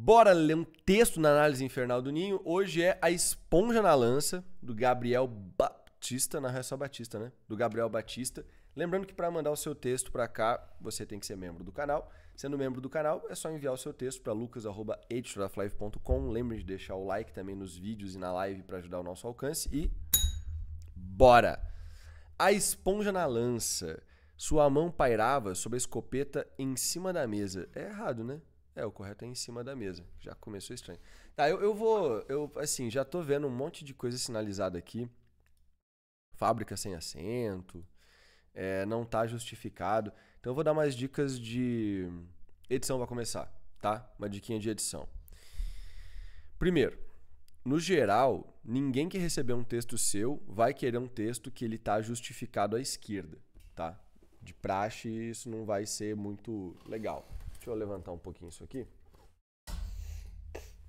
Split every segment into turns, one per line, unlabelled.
Bora ler um texto na análise infernal do Ninho. Hoje é A Esponja na Lança, do Gabriel Batista. Na real, é só Batista, né? Do Gabriel Batista. Lembrando que para mandar o seu texto para cá, você tem que ser membro do canal. Sendo membro do canal, é só enviar o seu texto para lucas.editoraflive.com. Lembre de deixar o like também nos vídeos e na live para ajudar o nosso alcance. E. Bora! A Esponja na Lança. Sua mão pairava sobre a escopeta em cima da mesa. É errado, né? É, o correto é em cima da mesa. Já começou estranho. Tá, eu, eu vou. Eu, assim, já tô vendo um monte de coisa sinalizada aqui. Fábrica sem assento. É, não tá justificado. Então eu vou dar umas dicas de. Edição vai começar, tá? Uma diquinha de edição. Primeiro, no geral, ninguém que receber um texto seu vai querer um texto que ele está justificado à esquerda, tá? De praxe, isso não vai ser muito legal. Deixa eu levantar um pouquinho isso aqui.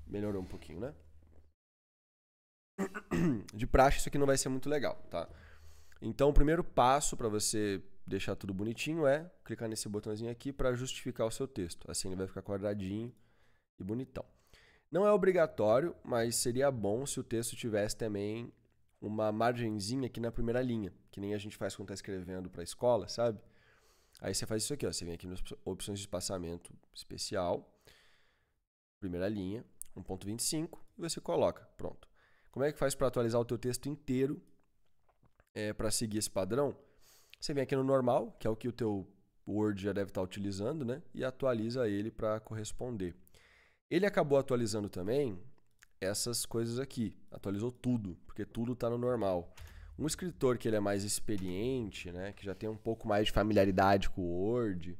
Melhorou um pouquinho, né? De praxe, isso aqui não vai ser muito legal, tá? Então, o primeiro passo para você deixar tudo bonitinho é clicar nesse botãozinho aqui para justificar o seu texto. Assim ele vai ficar quadradinho e bonitão. Não é obrigatório, mas seria bom se o texto tivesse também uma margenzinha aqui na primeira linha, que nem a gente faz quando está escrevendo para a escola, sabe? Aí você faz isso aqui, ó. Você vem aqui nas opções de espaçamento especial, primeira linha, 1.25 e você coloca. Pronto. Como é que faz para atualizar o teu texto inteiro é, para seguir esse padrão? Você vem aqui no normal, que é o que o teu Word já deve estar tá utilizando, né? E atualiza ele para corresponder. Ele acabou atualizando também essas coisas aqui. Atualizou tudo, porque tudo está no normal. Um escritor que ele é mais experiente, né, que já tem um pouco mais de familiaridade com o Word,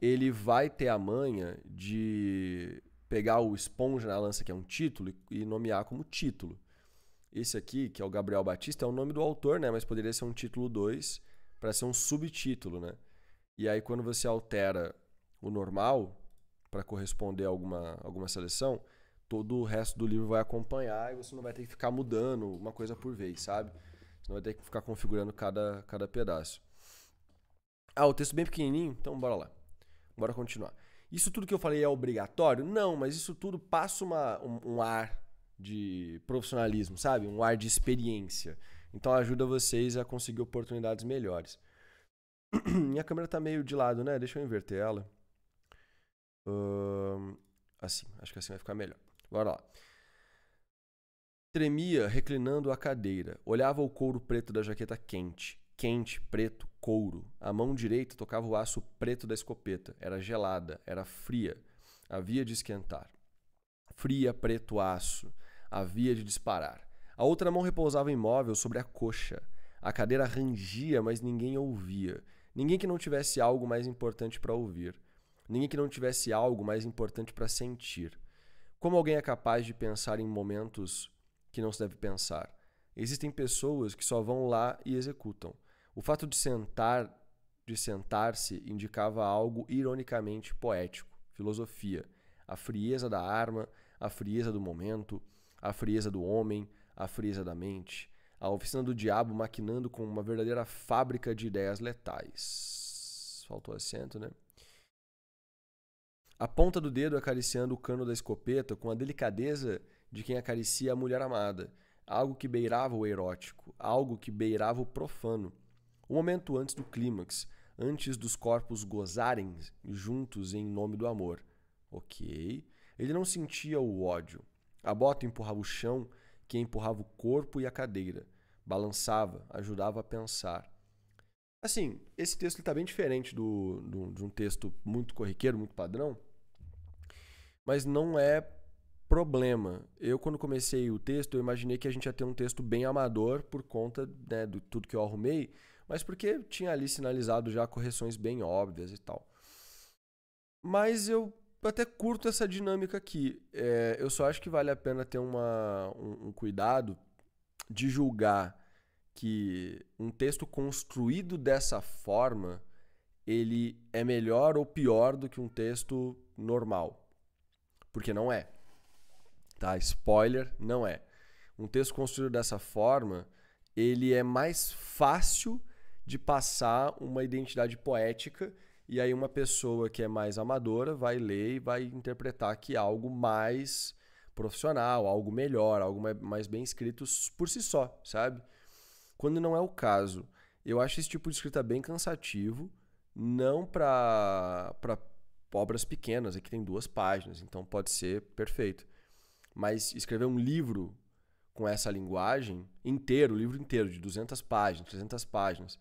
ele vai ter a manha de pegar o esponja na lança, que é um título, e nomear como título. Esse aqui, que é o Gabriel Batista, é o nome do autor, né, mas poderia ser um título 2 para ser um subtítulo, né? E aí quando você altera o normal para corresponder a alguma, alguma seleção, todo o resto do livro vai acompanhar e você não vai ter que ficar mudando uma coisa por vez, sabe? Senão vai ter que ficar configurando cada, cada pedaço. Ah, o texto bem pequenininho? Então bora lá. Bora continuar. Isso tudo que eu falei é obrigatório? Não, mas isso tudo passa uma, um, um ar de profissionalismo, sabe? Um ar de experiência. Então ajuda vocês a conseguir oportunidades melhores. Minha câmera tá meio de lado, né? Deixa eu inverter ela. Uh, assim, acho que assim vai ficar melhor. Bora lá. Tremia, reclinando a cadeira. Olhava o couro preto da jaqueta quente. Quente, preto, couro. A mão direita tocava o aço preto da escopeta. Era gelada, era fria. Havia de esquentar. Fria, preto, aço. Havia de disparar. A outra mão repousava imóvel sobre a coxa. A cadeira rangia, mas ninguém ouvia. Ninguém que não tivesse algo mais importante para ouvir. Ninguém que não tivesse algo mais importante para sentir. Como alguém é capaz de pensar em momentos que não se deve pensar. Existem pessoas que só vão lá e executam. O fato de sentar, de sentar-se indicava algo ironicamente poético, filosofia, a frieza da arma, a frieza do momento, a frieza do homem, a frieza da mente, a oficina do diabo maquinando com uma verdadeira fábrica de ideias letais. Faltou acento, né? A ponta do dedo acariciando o cano da escopeta com a delicadeza de quem acaricia a mulher amada, algo que beirava o erótico, algo que beirava o profano. O um momento antes do clímax, antes dos corpos gozarem juntos em nome do amor. Ok. Ele não sentia o ódio. A bota empurrava o chão, que empurrava o corpo e a cadeira. Balançava, ajudava a pensar. Assim, esse texto está bem diferente do, do, de um texto muito corriqueiro, muito padrão, mas não é problema. Eu, quando comecei o texto, eu imaginei que a gente ia ter um texto bem amador por conta né, de tudo que eu arrumei, mas porque tinha ali sinalizado já correções bem óbvias e tal. Mas eu até curto essa dinâmica aqui. É, eu só acho que vale a pena ter uma, um, um cuidado de julgar que um texto construído dessa forma ele é melhor ou pior do que um texto normal. Porque não é. Tá? Spoiler, não é. Um texto construído dessa forma, ele é mais fácil de passar uma identidade poética e aí uma pessoa que é mais amadora vai ler e vai interpretar que algo mais profissional, algo melhor, algo mais bem escrito por si só, sabe? Quando não é o caso. Eu acho esse tipo de escrita bem cansativo, não para obras pequenas, aqui é tem duas páginas, então pode ser perfeito. Mas escrever um livro com essa linguagem inteiro, livro inteiro, de 200 páginas, 300 páginas,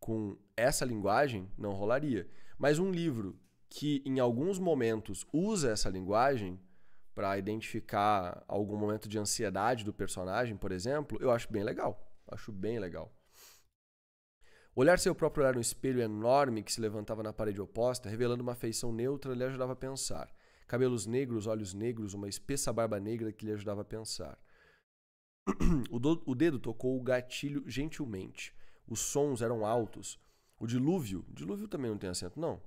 com essa linguagem, não rolaria. Mas um livro que, em alguns momentos, usa essa linguagem para identificar algum momento de ansiedade do personagem, por exemplo, eu acho bem legal. Acho bem legal. Olhar seu próprio olhar no espelho é enorme que se levantava na parede oposta, revelando uma feição neutra, lhe ajudava a pensar cabelos negros, olhos negros, uma espessa barba negra que lhe ajudava a pensar. O, do, o dedo tocou o gatilho gentilmente. Os sons eram altos. O dilúvio. Dilúvio também não tem acento, não.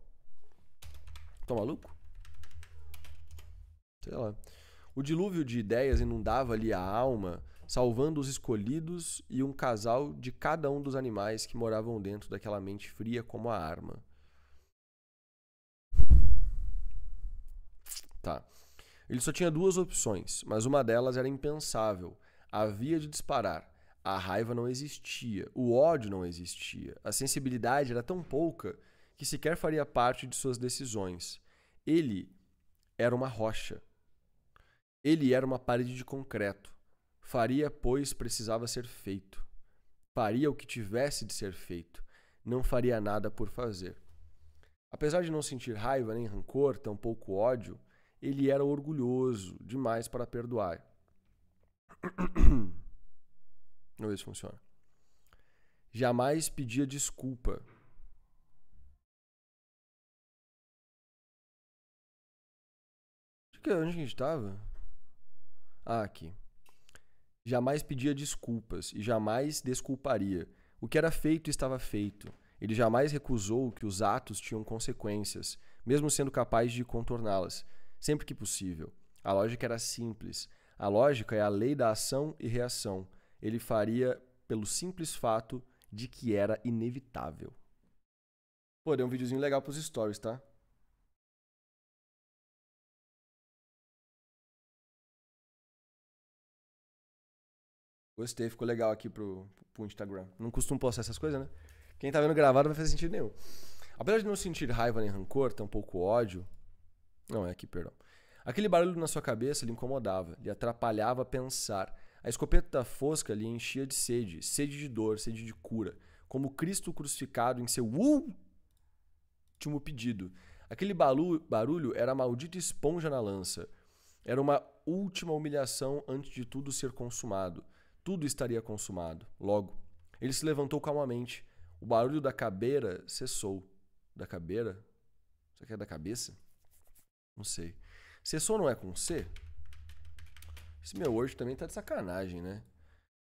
Tô tá maluco? Sei lá. O dilúvio de ideias inundava-lhe a alma, salvando os escolhidos e um casal de cada um dos animais que moravam dentro daquela mente fria como a arma. Tá. Ele só tinha duas opções, mas uma delas era impensável. Havia de disparar. A raiva não existia, o ódio não existia, a sensibilidade era tão pouca que sequer faria parte de suas decisões. Ele era uma rocha. Ele era uma parede de concreto. Faria, pois, precisava ser feito. Faria o que tivesse de ser feito. Não faria nada por fazer. Apesar de não sentir raiva nem rancor, tampouco ódio, ele era orgulhoso demais para perdoar. Vamos ver se funciona. Jamais pedia desculpa. É onde que a gente estava? Ah, aqui. Jamais pedia desculpas e jamais desculparia. O que era feito estava feito. Ele jamais recusou que os atos tinham consequências, mesmo sendo capaz de contorná-las sempre que possível. A lógica era simples. A lógica é a lei da ação e reação. Ele faria pelo simples fato de que era inevitável. Pô, deu um videozinho legal pros stories, tá? Gostei, ficou legal aqui pro, pro Instagram. Não costumo postar essas coisas, né? Quem tá vendo gravado não vai fazer sentido nenhum. Apesar de não sentir raiva nem rancor, pouco ódio, não, é aqui, perdão. Aquele barulho na sua cabeça lhe incomodava, lhe atrapalhava pensar. A escopeta fosca lhe enchia de sede, sede de dor, sede de cura, como Cristo crucificado em seu último pedido. Aquele barulho era a maldita esponja na lança. Era uma última humilhação antes de tudo ser consumado. Tudo estaria consumado. Logo, ele se levantou calmamente. O barulho da cabeira cessou. Da cabeira? Isso que é da cabeça? Não sei. Sessou não é com C? Esse meu hoje também tá de sacanagem, né?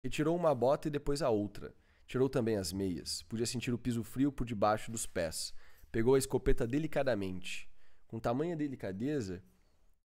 Retirou uma bota e depois a outra. Tirou também as meias. Podia sentir o piso frio por debaixo dos pés. Pegou a escopeta delicadamente, com tamanha delicadeza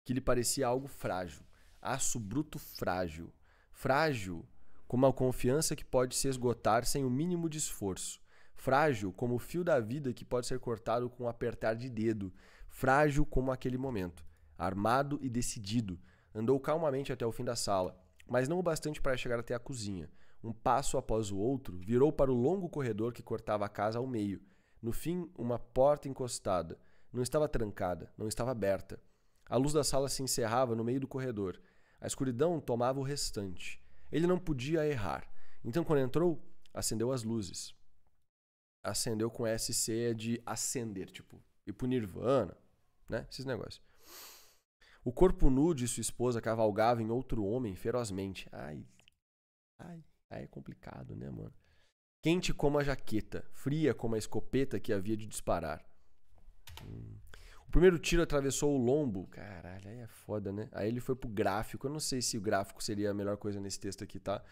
que lhe parecia algo frágil. Aço bruto frágil. Frágil como a confiança que pode se esgotar sem o mínimo de esforço. Frágil como o fio da vida que pode ser cortado com um apertar de dedo, frágil como aquele momento. Armado e decidido, andou calmamente até o fim da sala, mas não o bastante para chegar até a cozinha. Um passo após o outro, virou para o longo corredor que cortava a casa ao meio. No fim, uma porta encostada. Não estava trancada, não estava aberta. A luz da sala se encerrava no meio do corredor. A escuridão tomava o restante. Ele não podia errar. Então, quando entrou, acendeu as luzes. Acendeu com SC de acender, tipo, e pro Nirvana, né? Esses negócios. O corpo nu de sua esposa cavalgava em outro homem ferozmente. Ai, ai, ai é complicado, né, mano? Quente como a jaqueta, fria como a escopeta que havia de disparar. Hum. O primeiro tiro atravessou o lombo. Caralho, aí é foda, né? Aí ele foi pro gráfico. Eu não sei se o gráfico seria a melhor coisa nesse texto aqui, tá?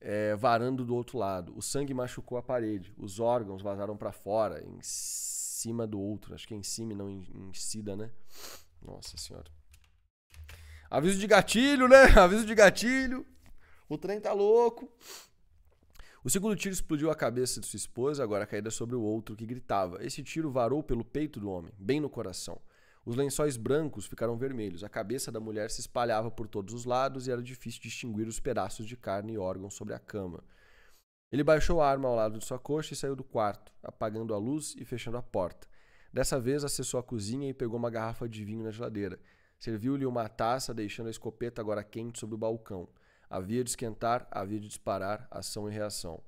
É, varando do outro lado. O sangue machucou a parede. Os órgãos vazaram para fora. Em cima do outro. Acho que é em cima e não em, em sida, né? Nossa senhora. Aviso de gatilho, né? Aviso de gatilho. O trem tá louco. O segundo tiro explodiu a cabeça de sua esposa, agora caída sobre o outro que gritava. Esse tiro varou pelo peito do homem, bem no coração. Os lençóis brancos ficaram vermelhos. A cabeça da mulher se espalhava por todos os lados e era difícil distinguir os pedaços de carne e órgãos sobre a cama. Ele baixou a arma ao lado de sua coxa e saiu do quarto, apagando a luz e fechando a porta. Dessa vez, acessou a cozinha e pegou uma garrafa de vinho na geladeira. Serviu-lhe uma taça, deixando a escopeta agora quente sobre o balcão. Havia de esquentar, havia de disparar, ação e reação.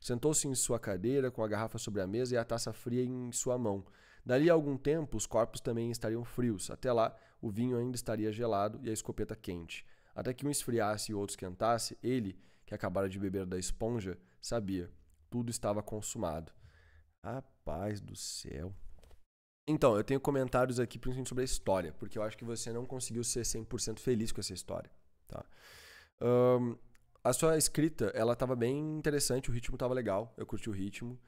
Sentou-se em sua cadeira, com a garrafa sobre a mesa e a taça fria em sua mão. Dali a algum tempo, os corpos também estariam frios. Até lá, o vinho ainda estaria gelado e a escopeta quente. Até que um esfriasse e o outro esquentasse, ele, que acabara de beber da esponja sabia. Tudo estava consumado. Rapaz do céu. Então, eu tenho comentários aqui principalmente sobre a história, porque eu acho que você não conseguiu ser 100% feliz com essa história. Tá? Um, a sua escrita, ela estava bem interessante, o ritmo estava legal, eu curti o ritmo.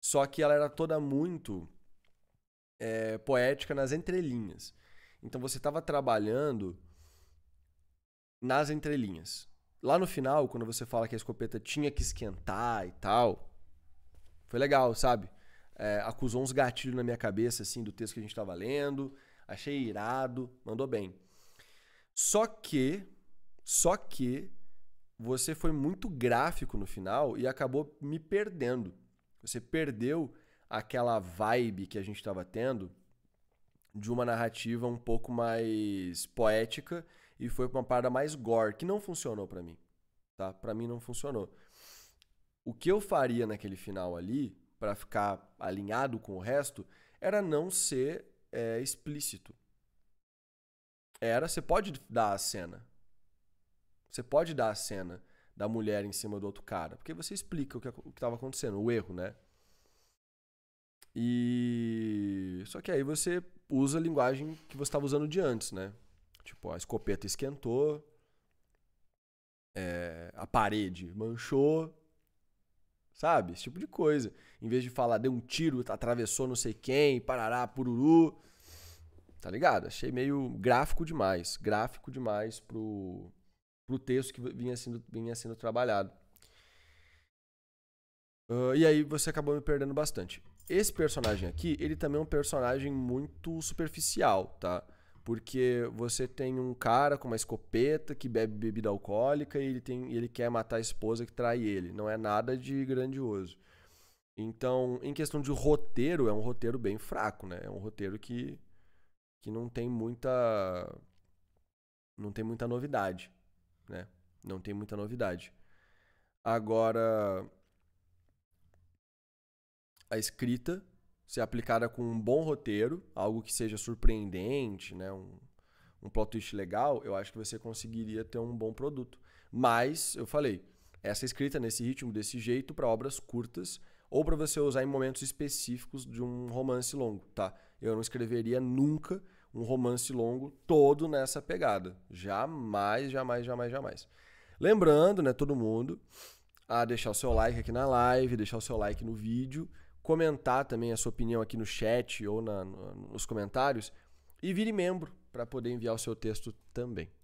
Só que ela era toda muito é, poética nas entrelinhas. Então você estava trabalhando nas entrelinhas. Lá no final, quando você fala que a escopeta tinha que esquentar e tal, foi legal, sabe? É, acusou uns gatilhos na minha cabeça, assim, do texto que a gente tava lendo. Achei irado, mandou bem. Só que, só que, você foi muito gráfico no final e acabou me perdendo. Você perdeu aquela vibe que a gente estava tendo de uma narrativa um pouco mais poética e foi pra uma parada mais gore, que não funcionou para mim, tá? Para mim não funcionou. O que eu faria naquele final ali, para ficar alinhado com o resto, era não ser é, explícito. Era, você pode dar a cena. Você pode dar a cena da mulher em cima do outro cara, porque você explica o que estava acontecendo, o erro, né? E só que aí você usa a linguagem que você estava usando de antes, né? Tipo, a escopeta esquentou, é, a parede manchou, sabe? Esse tipo de coisa. Em vez de falar, deu um tiro, atravessou não sei quem, parará, pururu. Tá ligado? Achei meio gráfico demais. Gráfico demais pro, pro texto que vinha sendo, vinha sendo trabalhado. Uh, e aí você acabou me perdendo bastante. Esse personagem aqui, ele também é um personagem muito superficial, tá? porque você tem um cara com uma escopeta que bebe bebida alcoólica e ele, tem, ele quer matar a esposa que trai ele. Não é nada de grandioso. Então, em questão de roteiro, é um roteiro bem fraco, né? É um roteiro que, que não tem muita. Não tem muita novidade, né? Não tem muita novidade. Agora. A escrita ser aplicada com um bom roteiro, algo que seja surpreendente, né? Um, um plot twist legal, eu acho que você conseguiria ter um bom produto. Mas, eu falei, essa escrita nesse ritmo, desse jeito, para obras curtas ou para você usar em momentos específicos de um romance longo, tá? Eu não escreveria nunca um romance longo todo nessa pegada. Jamais, jamais, jamais, jamais. Lembrando, né, todo mundo, a deixar o seu like aqui na live, deixar o seu like no vídeo comentar também a sua opinião aqui no chat ou na, nos comentários e vire membro para poder enviar o seu texto também.